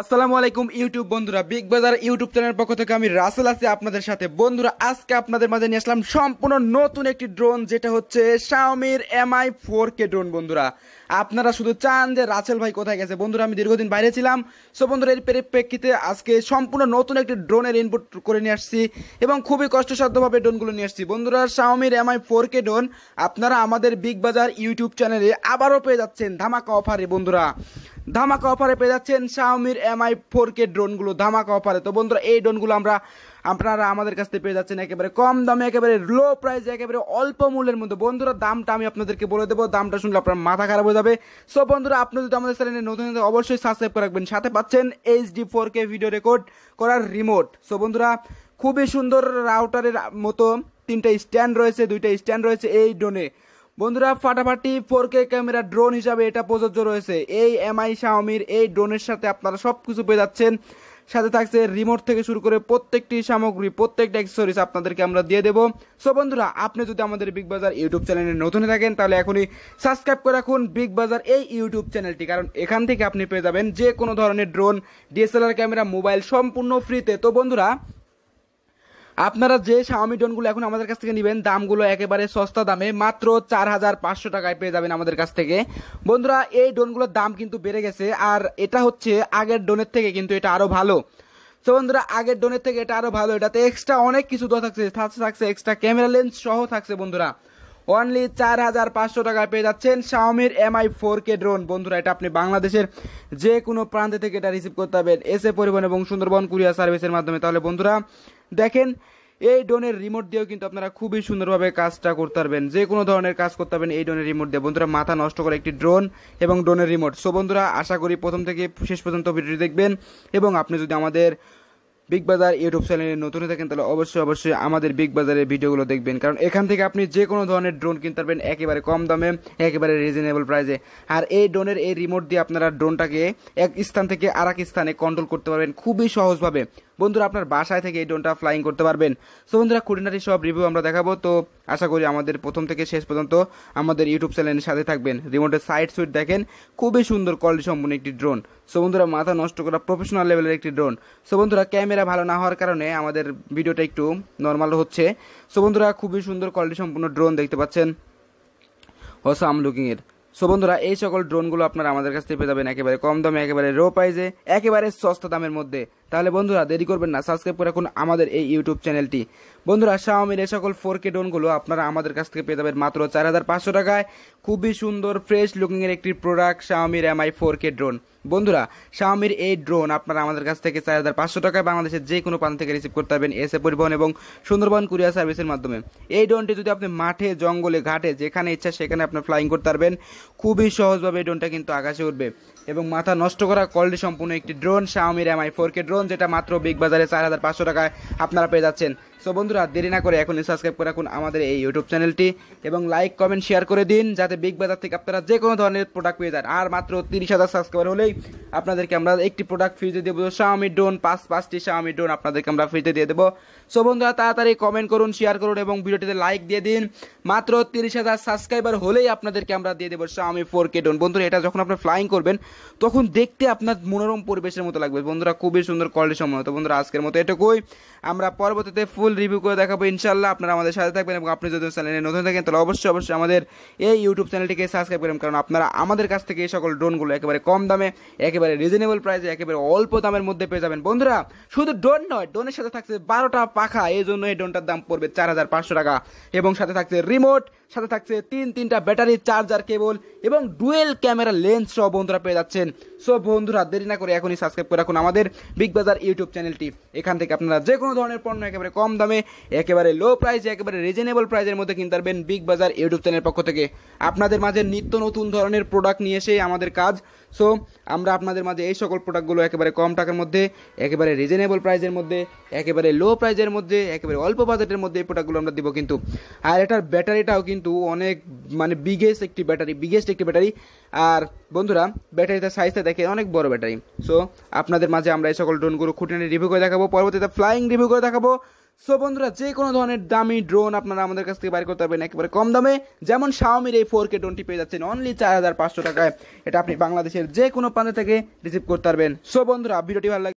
আসসালামু আলাইকুম ইউটিউব বন্ধুরা বিগ বাজার ইউটিউব চ্যানেলের পক্ষ থেকে আমি রাসেল আছি আপনাদের সাথে বন্ধুরা আজকে আপনাদের মাঝে নিয়ে আসলাম সম্পূর্ণ নতুন একটি ড্রোন যেটা হচ্ছে শাওমির এমআই ফোর কে ড্রোন বন্ধুরা আপনারা শুধু চান যে রাসেল ভাই কোথায় গেছে বন্ধুরা আমি দীর্ঘদিন বাইরে ছিলাম সো বন্ধুরা এর পরিপ্রেক্ষিতে আজকে সম্পূর্ণ নতুন একটি ড্রোনের ইনপুট করে নিয়ে আসছি এবং খুবই কষ্টসাধ্যভাবে ড্রোনগুলো নিয়ে আসছি বন্ধুরা শাওমির এমআই ফোর কে ড্রোন আপনারা আমাদের বিগ বাজার ইউটিউব চ্যানেলে আবারও পেয়ে যাচ্ছেন ধামাকা অফারে বন্ধুরা ধামাকা অফারে পেয়ে যাচ্ছেন শাওমির এমআই ফোর কে ড্রোনগুলো ধামাকা অফারে তো বন্ধুরা এই ড্রোনগুলো আমরা আপনারা আমাদের কাছ থেকে পেয়ে যাচ্ছেন একেবারে কম দামে একেবারে লো প্রাইসে একেবারে অল্প মূল্যের মধ্যে বন্ধুরা দামটা আমি আপনাদেরকে বলে দেবো দামটা শুনলে আপনার মাথা খারাপ হয়ে যাবে সো বন্ধুরা আপনি যদি আমাদের চ্যানেলে নতুন অবশ্যই সাবস্ক্রাইব করে রাখবেন সাথে পাচ্ছেন HD four K video record করার রিমোট সো বন্ধুরা খুবই সুন্দর রাউটারের মতো তিনটা স্ট্যান্ড রয়েছে দুইটা স্ট্যান্ড রয়েছে এই ড্রোনে বন্ধুরা ফাটাফাটি ফোর কে ক্যামেরা ড্রোন হিসাবে এটা প্রযোজ্য রয়েছে এই এমআই শাওমির এই ড্রোনের সাথে আপনারা সব কিছু পেয়ে যাচ্ছেন সাথে থাকছে রিমোট থেকে শুরু করে প্রত্যেকটি সামগ্রী প্রত্যেকটা অ্যাক্সেসরিজ আপনাদেরকে আমরা দিয়ে দেবো সো বন্ধুরা আপনি যদি আমাদের বিগ বাজার ইউটিউব চ্যানেলে নতুন থাকেন তাহলে এখনই সাবস্ক্রাইব করে রাখুন বিগ বাজার এই ইউটিউব চ্যানেলটি কারণ এখান থেকে আপনি পেয়ে যাবেন যে কোনো ধরনের ড্রোন ডিএসএলআর ক্যামেরা মোবাইল সম্পূর্ণ ফ্রিতে তো বন্ধুরা আপনারা যে শাওমি ডোনগুলো এখন আমাদের কাছ থেকে নেবেন দামগুলো একেবারে সস্তা দামে মাত্র চার হাজার পাঁচশো টাকায় পেয়ে যাবেন আমাদের কাছ থেকে বন্ধুরা এই ডোনগুলোর দাম কিন্তু বেড়ে গেছে আর এটা হচ্ছে আগের ডোনের থেকে কিন্তু এটা আরও ভালো তো বন্ধুরা আগের ডোনের থেকে এটা আরও ভালো এটাতে এক্সট্রা অনেক কিছু দেওয়া থাকছে থাকছে এক্সট্রা ক্যামেরা লেন্স সহ থাকছে বন্ধুরা অনলি চার হাজার পাঁচশো টাকায় পেয়ে যাচ্ছেন শাওমির এমআই ফোর কে ড্রোন বন্ধুরা এটা আপনি বাংলাদেশের যে কোনো প্রান্তে থেকে এটা রিসিভ করতে পারবেন এসে পরিবহন এবং সুন্দরবন কুরিয়ার সার্ভিসের মাধ্যমে তাহলে বন্ধুরা দেখেন এই ডোনের রিমোট দিয়েও কিন্তু আপনারা খুবই সুন্দরভাবে কাজটা করতে পারবেন যে কোনো ধরনের কাজ করতে পারবেন এই ডোনের রিমোট দিয়ে বন্ধুরা মাথা নষ্ট করে একটি ড্রোন এবং ডোনের রিমোট সো বন্ধুরা আশা করি প্রথম থেকে শেষ পর্যন্ত ভিডিওটি দেখবেন এবং আপনি যদি আমাদের বিগ বাজার ইউটিউব চ্যানেলে নতুন হয়ে থাকেন তাহলে অবশ্যই অবশ্যই আমাদের বিগ বাজারের ভিডিওগুলো দেখবেন কারণ এখান থেকে আপনি যে কোনো ধরনের ড্রোন কিনতে পারবেন একেবারে কম দামে একেবারে রিজনেবল প্রাইসে আর এই ড্রোনের এই রিমোট দিয়ে আপনারা ড্রোনটাকে এক স্থান থেকে আর স্থানে কন্ট্রোল করতে পারবেন খুবই সহজভাবে বন্ধুরা আপনার বাসায় থেকে এই ড্রোনটা ফ্লাইং করতে পারবেন সো বন্ধুরা খুঁটিনাটি সব রিভিউ আমরা দেখাবো তো আশা করি আমাদের প্রথম থেকে শেষ পর্যন্ত আমাদের ইউটিউব চ্যানেলের সাথে থাকবেন রিমোটের সাইড সুইট দেখেন খুবই সুন্দর কোয়ালিটি সম্পূর্ণ একটি ড্রোন সো বন্ধুরা মাথা নষ্ট করা প্রফেশনাল লেভেলের একটি ড্রোন সো বন্ধুরা ক্যামেরা ভালো না হওয়ার কারণে আমাদের ভিডিওটা একটু নর্মাল হচ্ছে সো বন্ধুরা খুবই সুন্দর কোয়ালিটি সম্পূর্ণ ড্রোন দেখতে পাচ্ছেন হোসাম লুকিংয়ের সো বন্ধুরা এই সকল ড্রোনগুলো আপনারা আমাদের কাছ থেকে পেয়ে যাবেন একেবারে কম দামে একেবারে রো প্রাইজে একেবারে সস্তা দামের মধ্যে তাহলে বন্ধুরা দেরি করবেন না সাবস্ক্রাইব করে রাখুন আমাদের এই ইউটিউব চ্যানেলটি বন্ধুরা শাওমির এই সকল ফোর কে ডোনগুলো আপনারা আমাদের কাছ থেকে পেয়ে যাবেন মাত্র চার হাজার পাঁচশো টাকায় খুবই সুন্দর ফ্রেশ লুকিংয়ের একটি প্রোডাক্ট শাওমির আই ফোর কে ড্রোন বন্ধুরা শাওমির এই ড্রোন আপনারা আমাদের কাছ থেকে চার হাজার পাঁচশো টাকায় বাংলাদেশের যে কোনো প্রান্ত থেকে রিসিভ করতে পারবেন এসে পরিবহন এবং সুন্দরবন কুরিয়ার সার্ভিসের মাধ্যমে এই ড্রোনটি যদি আপনি মাঠে জঙ্গলে ঘাটে যেখানে ইচ্ছা সেখানে আপনি ফ্লাইং করতে পারবেন খুবই সহজভাবে এই ড্রোনটা কিন্তু আকাশে উঠবে এবং মাথা নষ্ট করা কোয়ালিটি সম্পূর্ণ একটি ড্রোন শাওমির M I four K drone drone যেটা মাত্র বিগ বাজারে চার হাজার পাঁচশো টাকায় আপনারা পেয়ে যাচ্ছেন সো বন্ধুরা দেরি না করে এখনই সাবস্ক্রাইব করে রাখুন আমাদের এই ইউটিউব চ্যানেলটি এবং লাইক কমেন্ট শেয়ার করে দিন যাতে বিগ বাজার থেকে আপনারা যে কোনো ধরনের প্রোডাক্ট পেয়ে যান আর মাত্র তিরিশ হাজার সাবস্ক্রাইবার হলেই আপনাদেরকে আমরা একটি প্রোডাক্ট দিয়ে দেবো শাওমি ড্রোন পাঁচ পাঁচটি শাওমি ড্রোন আপনাদেরকে আমরা ফ্রিজে দিয়ে দেবো সো বন্ধুরা তাড়াতাড়ি কমেন্ট করুন শেয়ার করুন এবং ভিডিওটিতে লাইক দিয়ে দিন মাত্র তিরিশ হাজার সাবস্ক্রাইবার হলেই আপনাদেরকে আমরা দিয়ে দেবো শাওমি ফোর কে ড্রোন বন্ধুরা এটা যখন আপনি ফ্লাইং করবেন তখন দেখতে আপনার মনোরম পরিবেশের মতো লাগবে বন্ধুরা খুবই সুন্দর কোয়ালিটি সম্ভবত বন্ধুরা আজকের মতো এটুকুই আমরা পরবর্তীতে ফুল ফুল রিভিউ করে দেখাবো ইনশাল্লাহ আপনারা আমাদের সাথে থাকবেন এবং আপনি যদি চ্যানেলে নতুন থাকেন তাহলে অবশ্যই অবশ্যই আমাদের এই ইউটিউব চ্যানেলটিকে সাবস্ক্রাইব করেন কারণ আপনারা আমাদের কাছ থেকে এই সকল ড্রোনগুলো একেবারে কম দামে একেবারে রিজনেবল প্রাইসে একেবারে অল্প দামের মধ্যে পেয়ে যাবেন বন্ধুরা শুধু ড্রোন নয় ড্রোনের সাথে থাকছে বারোটা পাখা এই জন্য এই ড্রোনটার দাম পড়বে চার হাজার পাঁচশো টাকা এবং সাথে থাকছে রিমোট সাথে থাকছে তিন তিনটা ব্যাটারি চার্জার কেবল এবং ডুয়েল ক্যামেরা লেন্স সহ বন্ধুরা পেয়ে যাচ্ছেন সো বন্ধুরা দেরি না করে এখনই সাবস্ক্রাইব করে রাখুন আমাদের বিগ বাজার ইউটিউব চ্যানেলটি এখান থেকে আপনারা যে কোনো ধরনের পণ্য একেবারে কম দামে একেবারে লো প্রাইস একেবারে রিজনেবল প্রাইসের মধ্যে কিনতে পারবেন বিগ বাজার ইউটিউব চ্যানেলের পক্ষ থেকে আপনাদের মাঝে নিত্য নতুন ধরনের প্রোডাক্ট নিয়ে এসে আমাদের কাজ সো আমরা আপনাদের মাঝে এই সকল প্রোডাক্টগুলো একেবারে কম টাকার মধ্যে একেবারে রিজনেবল প্রাইসের মধ্যে একেবারে লো প্রাইসের মধ্যে একেবারে অল্প বাজেটের মধ্যে এই প্রোডাক্টগুলো আমরা দিব কিন্তু আর এটার ব্যাটারিটাও কিন্তু অনেক মানে বিগেস্ট একটি ব্যাটারি বিগেস্ট একটি ব্যাটারি আর বন্ধুরা ব্যাটারিটা সাইজটা দেখে অনেক বড় ব্যাটারি সো আপনাদের মাঝে আমরা এই সকল ড্রোনগুলো খুঁটিনাটি রিভিউ করে দেখাবো পরবর্তীতে ফ্লাইং রিভিউ করে দেখাবো সো বন্ধুরা যে কোনো ধরনের দামি ড্রোন আপনারা আমাদের কাছ থেকে বাইর করতে পারবেন একেবারে কম দামে যেমন শাওমির এই ফোর কে ড্রোনটি পেয়ে যাচ্ছেন অনলি চার হাজার পাঁচশো টাকায় এটা আপনি বাংলাদেশের যে কোনো প্রান্ত থেকে রিসিভ করতে পারবেন সো বন্ধুরা ভিডিওটি ভালো লাগে